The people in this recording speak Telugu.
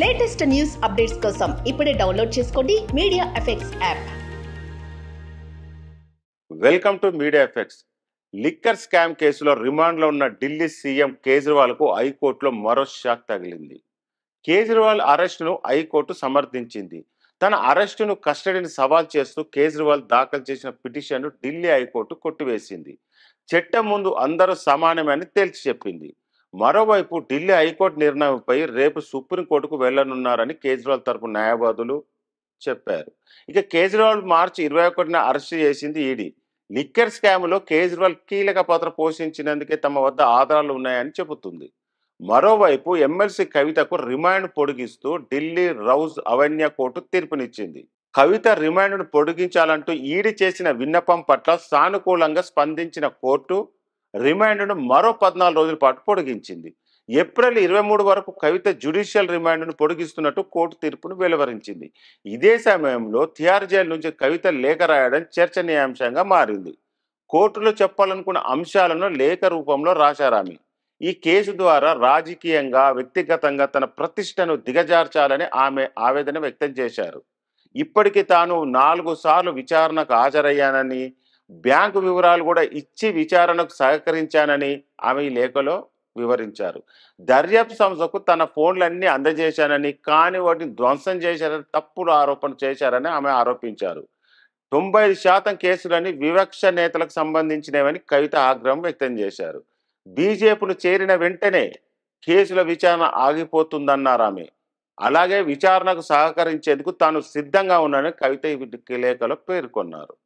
లేటెస్ట్ న్యూస్ అప్డేట్స్ కోసం ఇప్పుడే డౌన్లోడ్ చేసుకోండి media effects app welcome to media effects liquor scam కేసులో రిమాండ్లో ఉన్న ఢిల్లీ సీఎం కేజ్రీవాల్కు హైకోర్టులో మరో షాక్ తగిలింది కేజ్రీవాల్ అరెస్టును హైకోర్టు సమర్థించింది తన అరెస్టును కస్టడీని సవాల్ చేస్తూ కేజ్రీవాల్ దాఖలు చేసిన పిటిషన్ను ఢిల్లీ హైకోర్టు కొట్టివేసింది చట్టం ముందు అందరూ సమానమని తేల్చి చెప్పింది మరోవైపు ఢిల్లీ హైకోర్టు నిర్ణయంపై రేపు సుప్రీంకోర్టుకు వెళ్లనున్నారని కేజ్రీవాల్ తరపు న్యాయవాదులు చెప్పారు ఇక కేజ్రీవాల్ మార్చి ఇరవై ఒకటిన అరెస్ట్ చేసింది ఈడీ లిక్కర్ స్కామ్లో కేజ్రీవాల్ కీలక పాత్ర పోషించినందుకే తమ వద్ద ఆధారాలు ఉన్నాయని చెబుతుంది మరోవైపు ఎమ్మెల్సీ కవితకు రిమాండ్ పొడిగిస్తూ ఢిల్లీ రౌజ్ అవన్య కోర్టు తీర్పునిచ్చింది కవిత రిమాండ్ను పొడిగించాలంటూ ఈడీ చేసిన విన్నపం పట్ల సానుకూలంగా స్పందించిన కోర్టు రిమాండ్ను మరో పద్నాలుగు రోజుల పాటు పొడిగించింది ఏప్రిల్ ఇరవై మూడు వరకు కవిత జ్యుడిషియల్ రిమాండ్ను పొడిగిస్తున్నట్టు కోర్టు తీర్పును వెలువరించింది ఇదే సమయంలో తిహార్ జైలు నుంచి కవిత లేఖ రాయడం చర్చనీయాంశంగా మారింది కోర్టులో చెప్పాలనుకున్న అంశాలను లేఖ రూపంలో రాశారామి ఈ కేసు ద్వారా రాజకీయంగా వ్యక్తిగతంగా తన ప్రతిష్టను దిగజార్చాలని ఆమె ఆవేదన వ్యక్తం చేశారు ఇప్పటికీ తాను నాలుగు సార్లు విచారణకు హాజరయ్యానని బ్యాంకు వివరాలు కూడా ఇచ్చి విచారణకు సహకరించానని ఆమె ఈ లేఖలో వివరించారు దర్యాప్తు సంస్థకు తన ఫోన్లన్నీ అందజేశానని కానీ వాటిని ధ్వంసం చేశారని తప్పుడు ఆరోపణ చేశారని ఆమె ఆరోపించారు తొంభై ఐదు శాతం కేసులని వివక్ష నేతలకు సంబంధించినవని కవిత ఆగ్రహం వ్యక్తం చేశారు బీజేపీను చేరిన వెంటనే కేసుల విచారణ ఆగిపోతుందన్నారు ఆమె అలాగే విచారణకు సహకరించేందుకు తాను సిద్ధంగా ఉన్నానని కవిత లేఖలో పేర్కొన్నారు